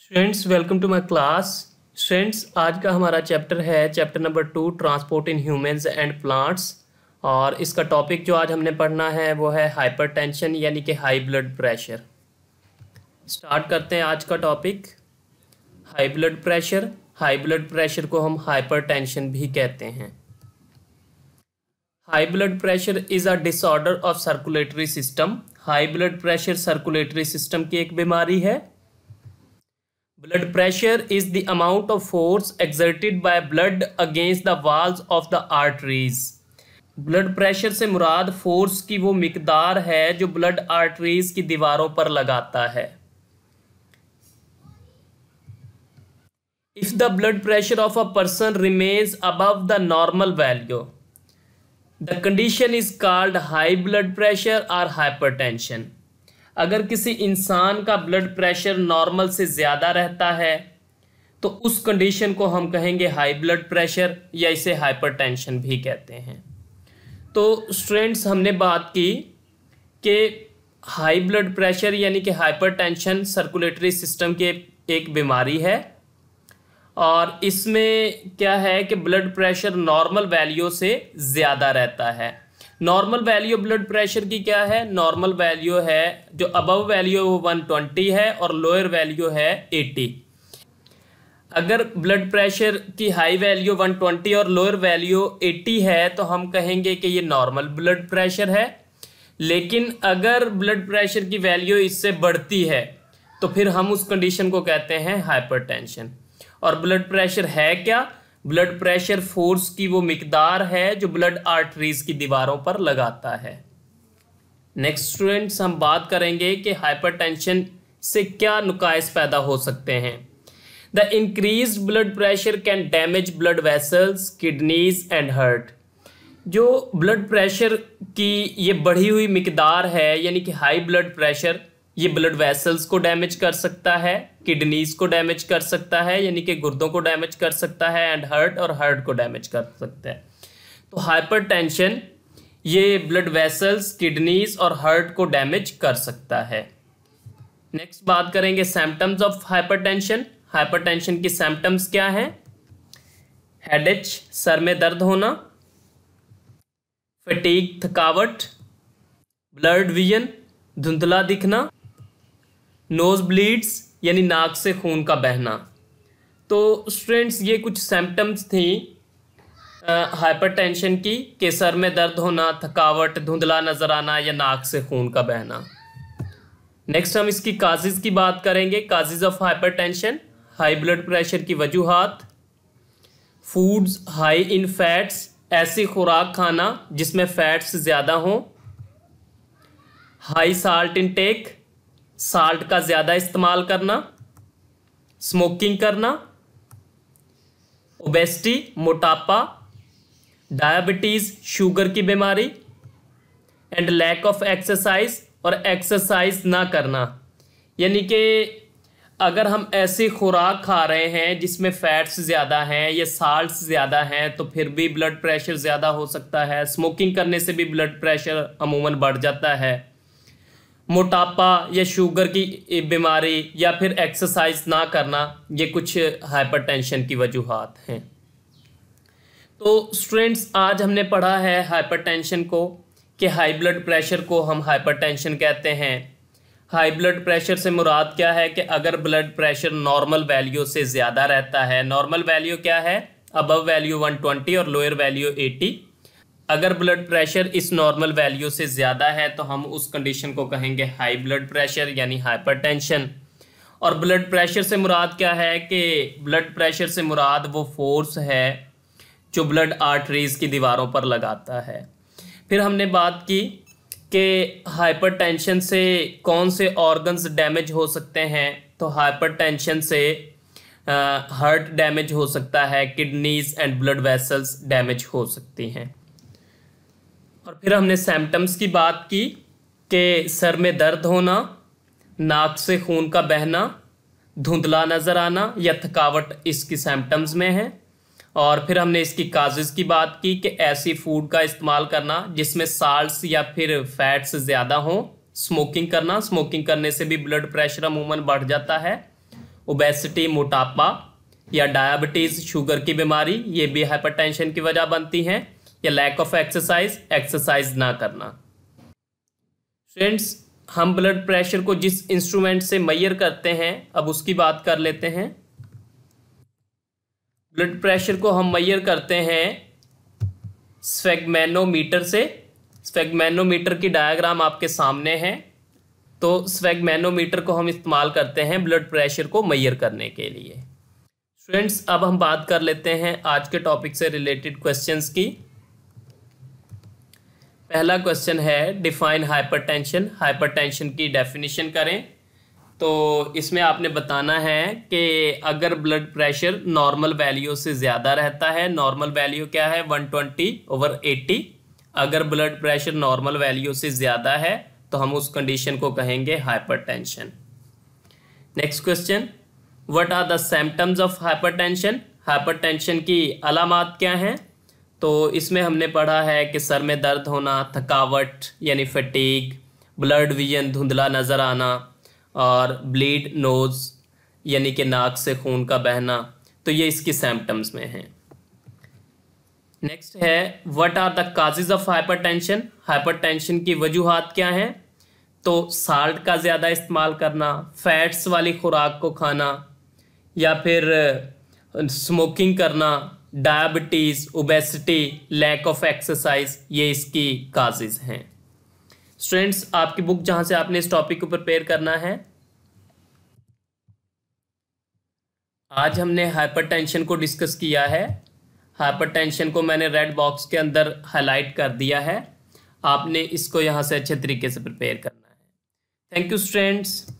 students welcome to my class students आज का हमारा चैप्टर है chapter number two transport in humans and plants और इसका टॉपिक जो आज हमने पढ़ना है वो है हाइपरटेंशन यानी कि हाई ब्लड प्रेशर स्टार्ट करते हैं आज का topic high blood pressure high blood pressure को हम टेंशन भी कहते हैं high blood pressure is a disorder of circulatory system high blood pressure circulatory system की एक बीमारी है blood pressure is the amount of force exerted by blood against the walls of the arteries blood pressure से मुराद force की वो मकदार है जो ब्लड आर्टरीज की दीवारों पर लगाता है if the blood pressure of a person remains above the normal value the condition is called high blood pressure और हाइपरटेंशन अगर किसी इंसान का ब्लड प्रेशर नॉर्मल से ज़्यादा रहता है तो उस कंडीशन को हम कहेंगे हाई ब्लड प्रेशर या इसे हाइपरटेंशन भी कहते हैं तो स्टूडेंट्स हमने बात की कि हाई ब्लड प्रेशर यानी कि हाइपरटेंशन सर्कुलेटरी सिस्टम के एक बीमारी है और इसमें क्या है कि ब्लड प्रेशर नॉर्मल वैल्यू से ज़्यादा रहता है नॉर्मल वैल्यू ब्लड प्रेशर की क्या है नॉर्मल वैल्यू है जो अबव वैल्यू है वो 120 है और लोअर वैल्यू है 80 अगर ब्लड प्रेशर की हाई वैल्यू 120 और लोअर वैल्यू 80 है तो हम कहेंगे कि ये नॉर्मल ब्लड प्रेशर है लेकिन अगर ब्लड प्रेशर की वैल्यू इससे बढ़ती है तो फिर हम उस कंडीशन को कहते हैं हाइपर और ब्लड प्रेशर है क्या ब्लड प्रेशर फोर्स की वो मकदार है जो ब्लड आर्टरीज की दीवारों पर लगाता है नेक्स्ट स्टूडेंट्स हम बात करेंगे कि हाइपरटेंशन से क्या नुकाइस पैदा हो सकते हैं the increase blood pressure can damage blood vessels kidneys and heart जो ब्लड प्रेशर की ये बढ़ी हुई मकदार है यानी कि हाई ब्लड प्रेशर ये ब्लड वेसल्स को डैमेज कर सकता है किडनीज को डैमेज कर सकता है यानी कि गुर्दों को डैमेज कर सकता है एंड हर्ट और हार्ट को डैमेज कर सकता है तो हाइपरटेंशन ये ब्लड वेसल्स किडनीज और हर्ट को डैमेज कर सकता है नेक्स्ट बात करेंगे सिम्टम्स ऑफ हाइपरटेंशन हाइपरटेंशन की सिम्टम्स क्या हैं हेडेच सर में दर्द होना फटीक थकावट ब्लड विजन धुंधला दिखना नोज ब्लीड्स यानी नाक से खून का बहना तो स्टूडेंट्स ये कुछ सिम्टम्स थी हाइपरटेंशन की के सर में दर्द होना थकावट धुंधला नज़र आना या नाक से खून का बहना नेक्स्ट हम इसकी काजिज़ की बात करेंगे causes of hypertension high blood pressure की वजूहत फूड्स हाई इन फैट्स ऐसी खुराक खाना जिसमें फैट्स ज़्यादा हों हाई साल्ट इनटेक साल्ट का ज़्यादा इस्तेमाल करना स्मोकिंग करना ओबेसिटी मोटापा डायबिटीज़ शुगर की बीमारी एंड लैक ऑफ एक्सरसाइज और एक्सरसाइज ना करना यानी कि अगर हम ऐसी खुराक खा रहे हैं जिसमें फैट्स ज़्यादा हैं या साल्ट्स ज़्यादा हैं तो फिर भी ब्लड प्रेशर ज़्यादा हो सकता है स्मोकिंग करने से भी ब्लड प्रेशर अमूमन बढ़ जाता है मोटापा या शुगर की बीमारी या फिर एक्सरसाइज ना करना ये कुछ हाइपरटेंशन की वजूहत हैं तो स्टूडेंट्स आज हमने पढ़ा है हाइपरटेंशन को कि हाई ब्लड प्रेशर को हम हाइपरटेंशन कहते हैं हाई ब्लड प्रेशर से मुराद क्या है कि अगर ब्लड प्रेशर नॉर्मल वैल्यू से ज़्यादा रहता है नॉर्मल वैल्यू क्या है अबव वैल्यू 120 और लोअर वैल्यू अगर ब्लड प्रेशर इस नॉर्मल वैल्यू से ज़्यादा है तो हम उस कंडीशन को कहेंगे हाई ब्लड प्रेशर यानी हाइपरटेंशन और ब्लड प्रेशर से मुराद क्या है कि ब्लड प्रेशर से मुराद वो फोर्स है जो ब्लड आर्टरीज की दीवारों पर लगाता है फिर हमने बात की कि हाइपरटेंशन से कौन से ऑर्गन्स डैमेज हो सकते हैं तो हाइपरटेंशन से हार्ट डैमेज हो सकता है kidneys and blood vessels damage हो सकती हैं और फिर हमने सैम्टम्स की बात की कि सर में दर्द होना नाक से खून का बहना धुंधला नज़र आना या थकावट इसकी सैम्टम्स में है और फिर हमने इसकी काजेज़ की बात की कि ऐसी फूड का इस्तेमाल करना जिसमें साल्ट्स या फिर फैट्स ज़्यादा हों स्मोकिंग करना स्मोकिंग करने से भी ब्लड प्रेशर अमूमन बढ़ जाता है ओबेसिटी मोटापा या डायबिटीज़ शुगर की बीमारी ये भी हाइपरटेंशन की वजह बनती हैं या लैक ऑफ एक्सरसाइज एक्सरसाइज ना करना फ्रेंड्स हम ब्लड प्रेशर को जिस इंस्ट्रूमेंट से मैयर करते हैं अब उसकी बात कर लेते हैं ब्लड प्रेशर को हम मैयर करते हैं स्वेगमैनोमीटर से स्वेगमैनोमीटर की डायग्राम आपके सामने है तो स्वेगमैनोमीटर को हम इस्तेमाल करते हैं ब्लड प्रेशर को मैयर करने के लिए फ्रेंड्स अब हम बात कर लेते हैं आज के टॉपिक से रिलेटेड क्वेश्चंस की पहला क्वेश्चन है डिफाइन हाइपरटेंशन हाइपरटेंशन की डेफिनेशन करें तो इसमें आपने बताना है कि अगर ब्लड प्रेशर नॉर्मल वैल्यू से ज़्यादा रहता है नॉर्मल वैल्यू क्या है 120 ओवर एट्टी अगर ब्लड प्रेशर नॉर्मल वैल्यू से ज़्यादा है तो हम उस कंडीशन को कहेंगे hypertension next question what are the symptoms of hypertension hypertension की अलामत क्या हैं तो इसमें हमने पढ़ा है कि सर में दर्द होना थकावट यानी फटीग ब्लड विजन धुंधला नज़र आना और ब्लीड नोज़ यानी कि नाक से खून का बहना तो ये इसकी सिम्टम्स में हैं नेक्स्ट है what are the causes of hypertension hypertension की वजूहत क्या हैं तो साल्ट का ज़्यादा इस्तेमाल करना फैट्स वाली खुराक को खाना या फिर स्मोकिंग uh, करना diabetes obesity lack of exercise ये इसकी काजेज हैं स्टूडेंट्स आपकी बुक जहां से आपने इस टॉपिक को प्रिपेयर करना है आज हमने हाइपरटेंशन को डिस्कस किया है हाइपरटेंशन को मैंने रेड बॉक्स के अंदर हाईलाइट कर दिया है आपने इसको यहां से अच्छे तरीके से प्रिपेयर करना है थैंक यू स्टूडेंट्स